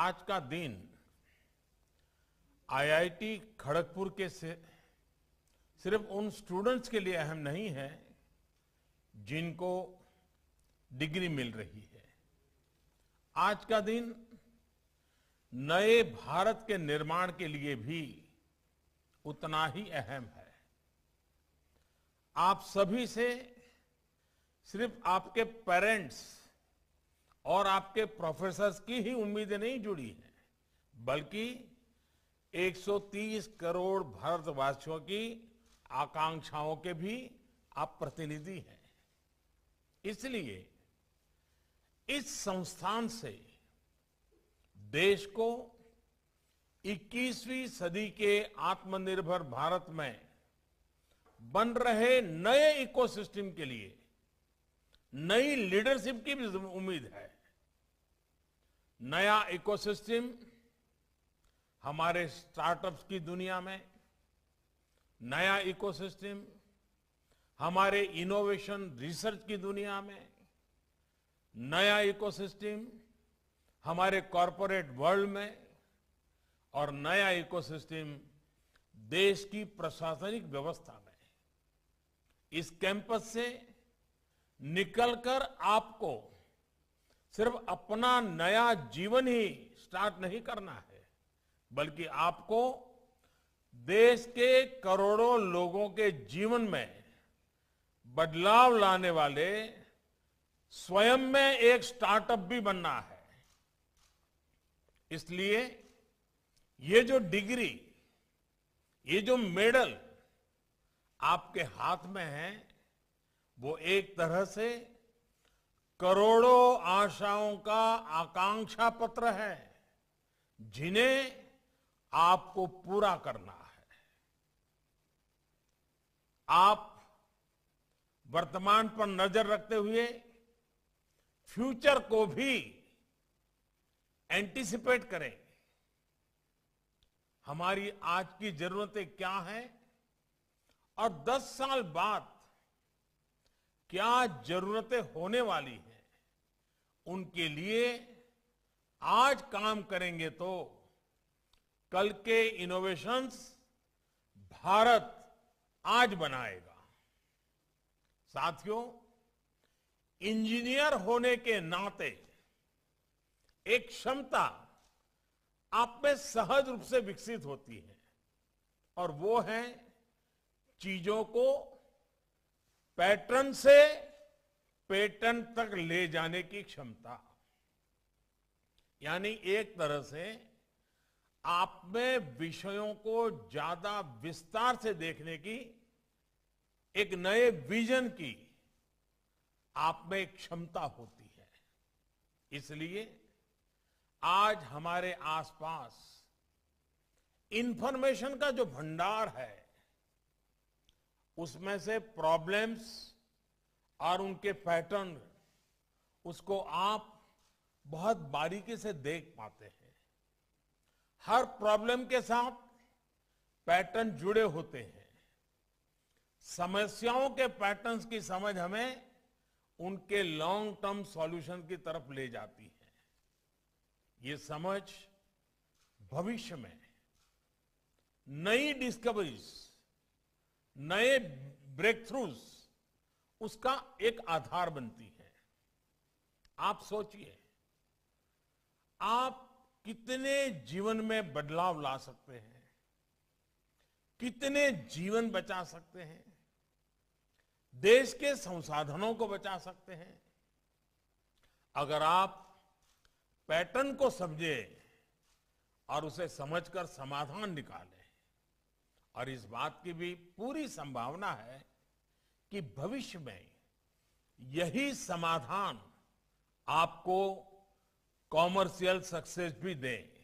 आज का दिन आईआईटी खड़गपुर के से सिर्फ उन स्टूडेंट्स के लिए अहम नहीं है जिनको डिग्री मिल रही है आज का दिन नए भारत के निर्माण के लिए भी उतना ही अहम है आप सभी से सिर्फ आपके पेरेंट्स और आपके प्रोफेसर की ही उम्मीदें नहीं जुड़ी हैं बल्कि 130 करोड़ भारतवासियों की आकांक्षाओं के भी आप प्रतिनिधि हैं इसलिए इस संस्थान से देश को 21वीं सदी के आत्मनिर्भर भारत में बन रहे नए इकोसिस्टम के लिए नई लीडरशिप की भी उम्मीद है नया इकोसिस्टम हमारे स्टार्टअप्स की दुनिया में नया इकोसिस्टम हमारे इनोवेशन रिसर्च की दुनिया में नया इकोसिस्टम हमारे कॉरपोरेट वर्ल्ड में और नया इकोसिस्टम देश की प्रशासनिक व्यवस्था में इस कैंपस से निकलकर आपको सिर्फ अपना नया जीवन ही स्टार्ट नहीं करना है बल्कि आपको देश के करोड़ों लोगों के जीवन में बदलाव लाने वाले स्वयं में एक स्टार्टअप भी बनना है इसलिए ये जो डिग्री ये जो मेडल आपके हाथ में है वो एक तरह से करोड़ों आशाओं का आकांक्षा पत्र है जिन्हें आपको पूरा करना है आप वर्तमान पर नजर रखते हुए फ्यूचर को भी एंटिसिपेट करें हमारी आज की जरूरतें क्या हैं और 10 साल बाद क्या जरूरतें होने वाली हैं उनके लिए आज काम करेंगे तो कल के इनोवेशंस भारत आज बनाएगा साथियों इंजीनियर होने के नाते एक क्षमता आप में सहज रूप से विकसित होती है और वो है चीजों को पैटर्न से पेटर्न तक ले जाने की क्षमता यानी एक तरह से आप में विषयों को ज्यादा विस्तार से देखने की एक नए विजन की आप में एक क्षमता होती है इसलिए आज हमारे आसपास इंफॉर्मेशन का जो भंडार है उसमें से प्रॉब्लम्स और उनके पैटर्न उसको आप बहुत बारीकी से देख पाते हैं हर प्रॉब्लम के साथ पैटर्न जुड़े होते हैं समस्याओं के पैटर्न्स की समझ हमें उनके लॉन्ग टर्म सॉल्यूशन की तरफ ले जाती है ये समझ भविष्य में नई डिस्कवरीज नए ब्रेक थ्रूज उसका एक आधार बनती है आप सोचिए आप कितने जीवन में बदलाव ला सकते हैं कितने जीवन बचा सकते हैं देश के संसाधनों को बचा सकते हैं अगर आप पैटर्न को समझे और उसे समझकर समाधान निकालें और इस बात की भी पूरी संभावना है कि भविष्य में यही समाधान आपको कॉमर्शियल सक्सेस भी दें